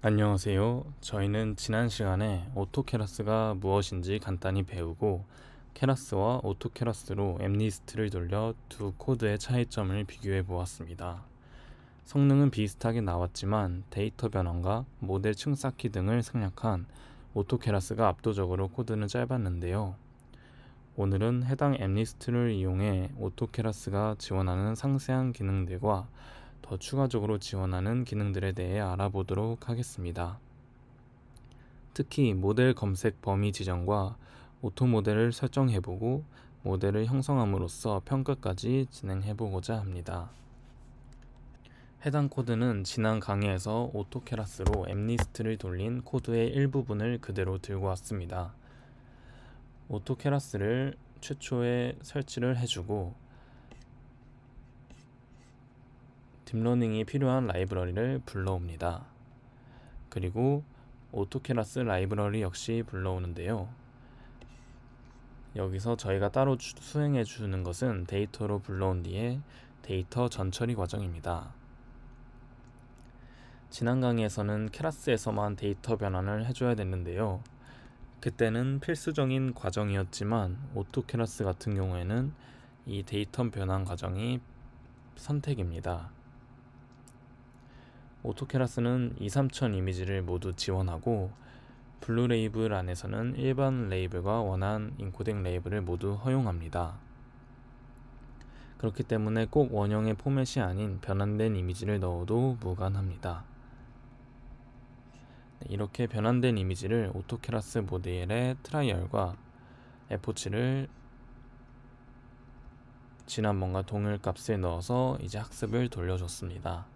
안녕하세요. 저희는 지난 시간에 오토캐라스가 무엇인지 간단히 배우고 케라스와오토캐라스로 엠니스트를 돌려 두 코드의 차이점을 비교해 보았습니다. 성능은 비슷하게 나왔지만 데이터 변환과 모델 층 쌓기 등을 생략한 오토캐라스가 압도적으로 코드는 짧았는데요. 오늘은 해당 앱리스트를 이용해 오토케라스가 지원하는 상세한 기능들과 더 추가적으로 지원하는 기능들에 대해 알아보도록 하겠습니다. 특히 모델 검색 범위 지정과 오토 모델을 설정해보고 모델을 형성함으로써 평가까지 진행해보고자 합니다. 해당 코드는 지난 강의에서 오토케라스로 앱리스트를 돌린 코드의 일부분을 그대로 들고 왔습니다. 오토 캐라스를 최초에 설치를 해주고 딥러닝이 필요한 라이브러리를 불러옵니다. 그리고 오토캐라스 라이브러리 역시 불러오는데요. 여기서 저희가 따로 수행해 주는 것은 데이터로 불러온 뒤에 데이터 전처리 과정입니다. 지난 강의에서는 케라스에서만 데이터 변환을 해줘야 됐는데요. 그때는 필수적인 과정이었지만 오토캐러스 같은 경우에는 이 데이터 변환 과정이 선택입니다. 오토캐러스는 2, 3천 이미지를 모두 지원하고 블루 레이블 안에서는 일반 레이블과 원한 인코딩 레이블을 모두 허용합니다. 그렇기 때문에 꼭 원형의 포맷이 아닌 변환된 이미지를 넣어도 무관합니다. 이렇게 변환된 이미지를 오토케라스 모델의 트라이얼과 f 7를 지난 뭔가 동일 값에 넣어서 이제 학습을 돌려줬습니다.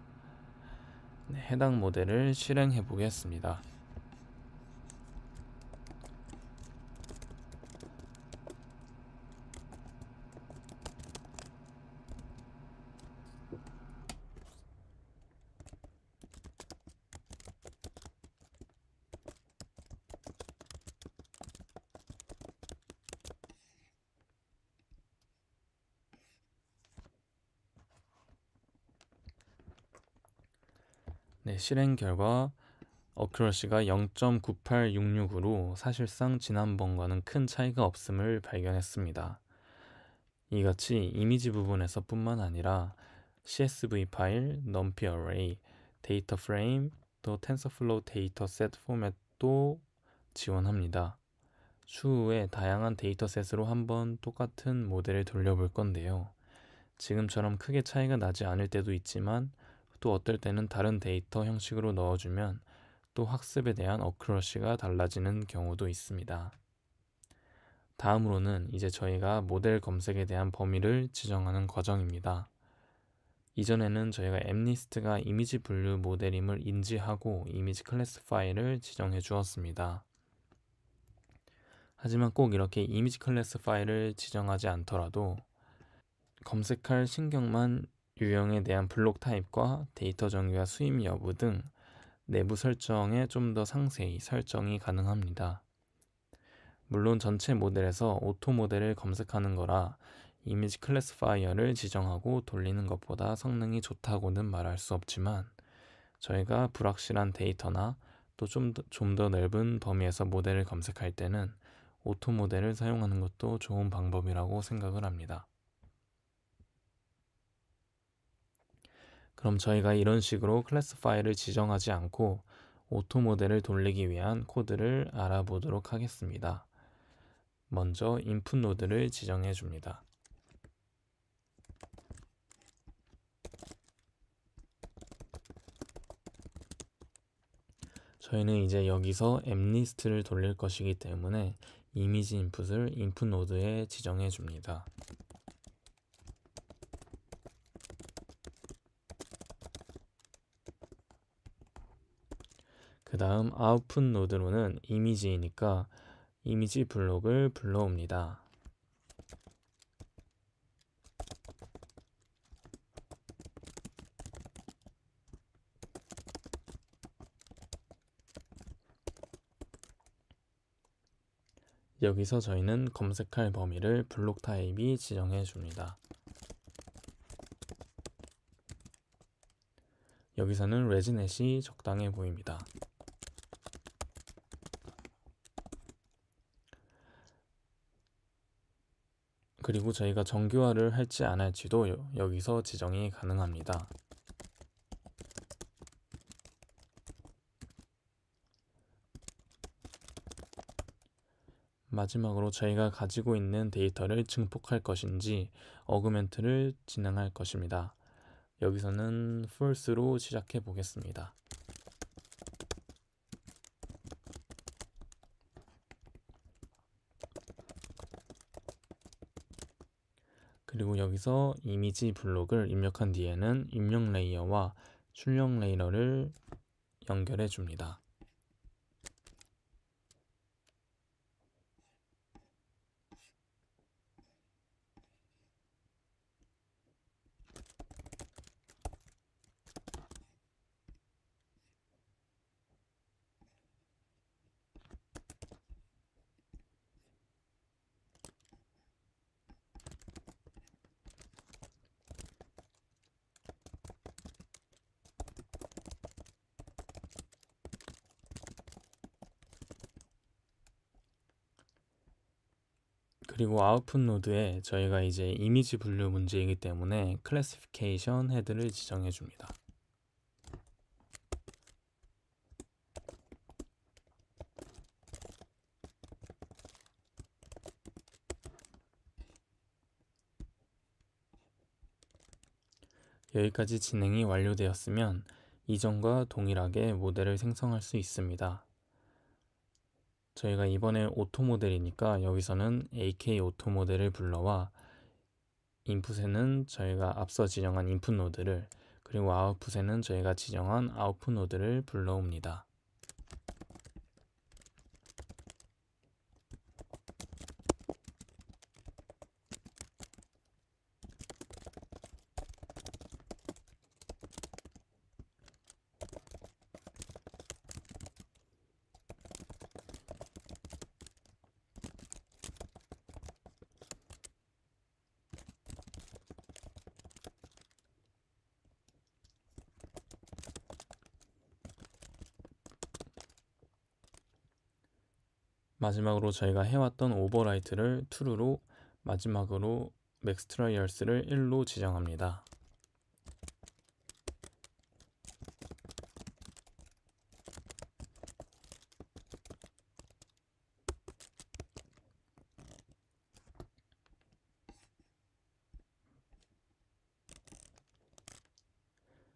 네, 해당 모델을 실행해 보겠습니다. 네, 실행 결과 어큐러시가 0.9866으로 사실상 지난번과는 큰 차이가 없음을 발견했습니다. 이같이 이미지 부분에서 뿐만 아니라 CSV 파일, 넘피 m p y array, 데이터 프레임, 또 t e n s o 데이터셋 포맷도 지원합니다. 추후에 다양한 데이터셋으로 한번 똑같은 모델을 돌려볼 건데요. 지금처럼 크게 차이가 나지 않을 때도 있지만 또 어떨 때는 다른 데이터 형식으로 넣어주면 또 학습에 대한 어크러시가 달라지는 경우도 있습니다. 다음으로는 이제 저희가 모델 검색에 대한 범위를 지정하는 과정입니다. 이전에는 저희가 엠리스트가 이미지 분류 모델임을 인지하고 이미지 클래스 파일을 지정해 주었습니다. 하지만 꼭 이렇게 이미지 클래스 파일을 지정하지 않더라도 검색할 신경만 유형에 대한 블록 타입과 데이터 정의와 수입 여부 등 내부 설정에 좀 더 상세히 설정이 가능합니다. 물론 전체 모델에서 오토 모델을 검색하는 거라 이미지 클래스파이어를 지정하고 돌리는 것보다 성능이 좋다고는 말할 수 없지만 저희가 불확실한 데이터나 또 좀더 좀더 넓은 범위에서 모델을 검색할 때는 오토 모델을 사용하는 것도 좋은 방법이라고 생각을 합니다. 그럼 저희가 이런 식으로 클래스 파일을 지정하지 않고 오토 모델을 돌리기 위한 코드를 알아보도록 하겠습니다. 먼저 인풋 노드를 지정해 줍니다. 저희는 이제 여기서 앱리스트를 돌릴 것이기 때문에 이미지 인풋을 인풋 노드에 지정해 줍니다. 그 다음 output 노드로는 이미지이니까 이미지 블록을 불러옵니다. 여기서 저희는 검색할 범위를 블록 타입이 지정해 줍니다. 여기서는 레지넷이 적당해 보입니다. 그리고 저희가 정규화를 할지 안 할지도 여기서 지정이 가능합니다. 마지막으로 저희가 가지고 있는 데이터를 증폭할 것인지 어그멘트를 진행할 것입니다. 여기서는 false로 시작해 보겠습니다. 여기서 이미지 블록을 입력한 뒤에는 입력 레이어와 출력 레이어를 연결해 줍니다. 그리고 아웃풋 노드에 저희가 이제 이미지 분류 문제이기 때문에 클래시피케이션 헤드를 지정해 줍니다. 여기까지 진행이 완료되었으면 이전과 동일하게 모델을 생성할 수 있습니다. 저희가 이번에 오토 모델이니까 여기서는 AK 오토 모델을 불러와 인풋에는 저희가 앞서 지정한 인풋 노드를 그리고 아웃풋에는 저희가 지정한 아웃풋 노드를 불러옵니다. 마지막으로 저희가 해왔던 오버라이트를 true로 마지막으로 max t r i a l 를 1로 지정합니다.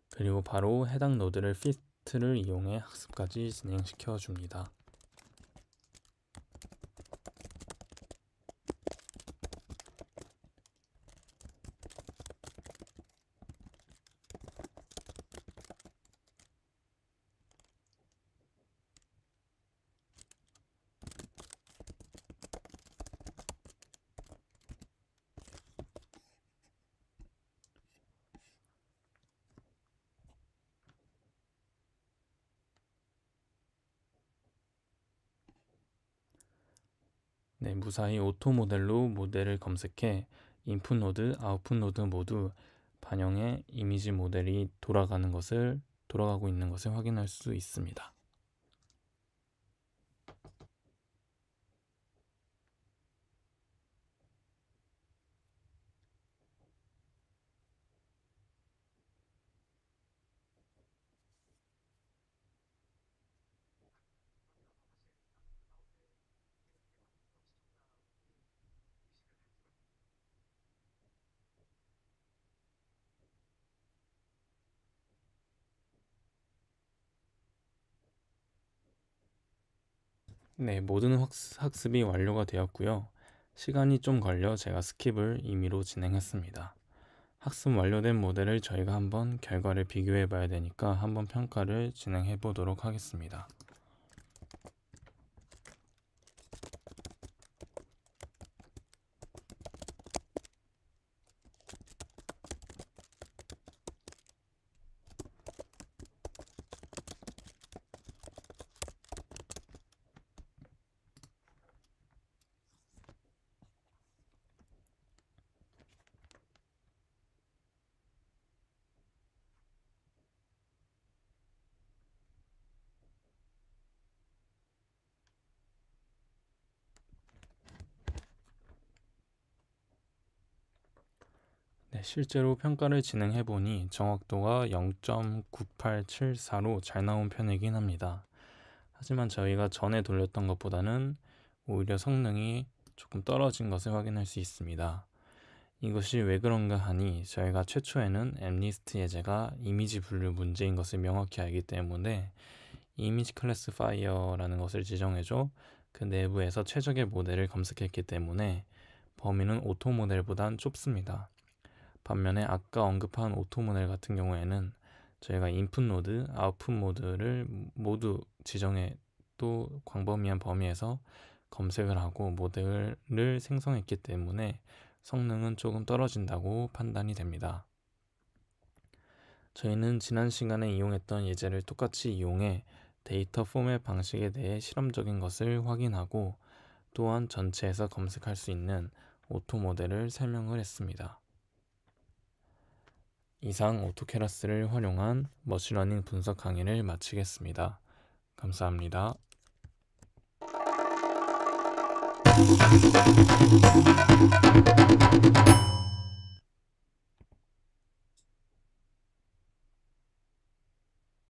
그리고 바로 해당 노드를 피트를 이용해 학습까지 진행시켜 줍니다. 네, 무사히 오토 모델로 모델을 검색해 인풋 노드, 아웃풋 노드 모두 반영해 이미지 모델이 돌아가는 것을 돌아가고 있는 것을 확인할 수 있습니다. 네, 모든 학습, 이 완료가 되었고요. 시간이 좀 걸려 제가 스킵을 임의로 진행했습니다. 학습 완료된 모델을 저희가 한번 결과를 비교해 봐야 되니까 한번 평가를 진행해 보도록 하겠습니다. 네, 실제로 평가를 진행해 보니 정확도가 0.9874로 잘 나온 편이긴 합니다. 하지만 저희가 전에 돌렸던 것보다는 오히려 성능이 조금 떨어진 것을 확인할 수 있습니다. 이것이 왜 그런가 하니 저희가 최초에는 엠리스트 예제가 이미지 분류 문제인 것을 명확히 알기 때문에 이미지 클래스 파이어라는 것을 지정해줘 그 내부에서 최적의 모델을 검색했기 때문에 범위는 오토 모델보단 좁습니다. 반면에 아까 언급한 오토 모델 같은 경우에는 저희가 인풋 모드 아웃풋 모드를 모두 지정해 또 광범위한 범위에서 검색을 하고 모델을 생성했기 때문에 성능은 조금 떨어진다고 판단이 됩니다. 저희는 지난 시간에 이용했던 예제를 똑같이 이용해 데이터 포맷 방식에 대해 실험적인 것을 확인하고 또한 전체에서 검색할 수 있는 오토 모델을 설명을 했습니다. 이상 오토케라스를 활용한 머신러닝 분석 강의를 마치겠습니다. 감사합니다.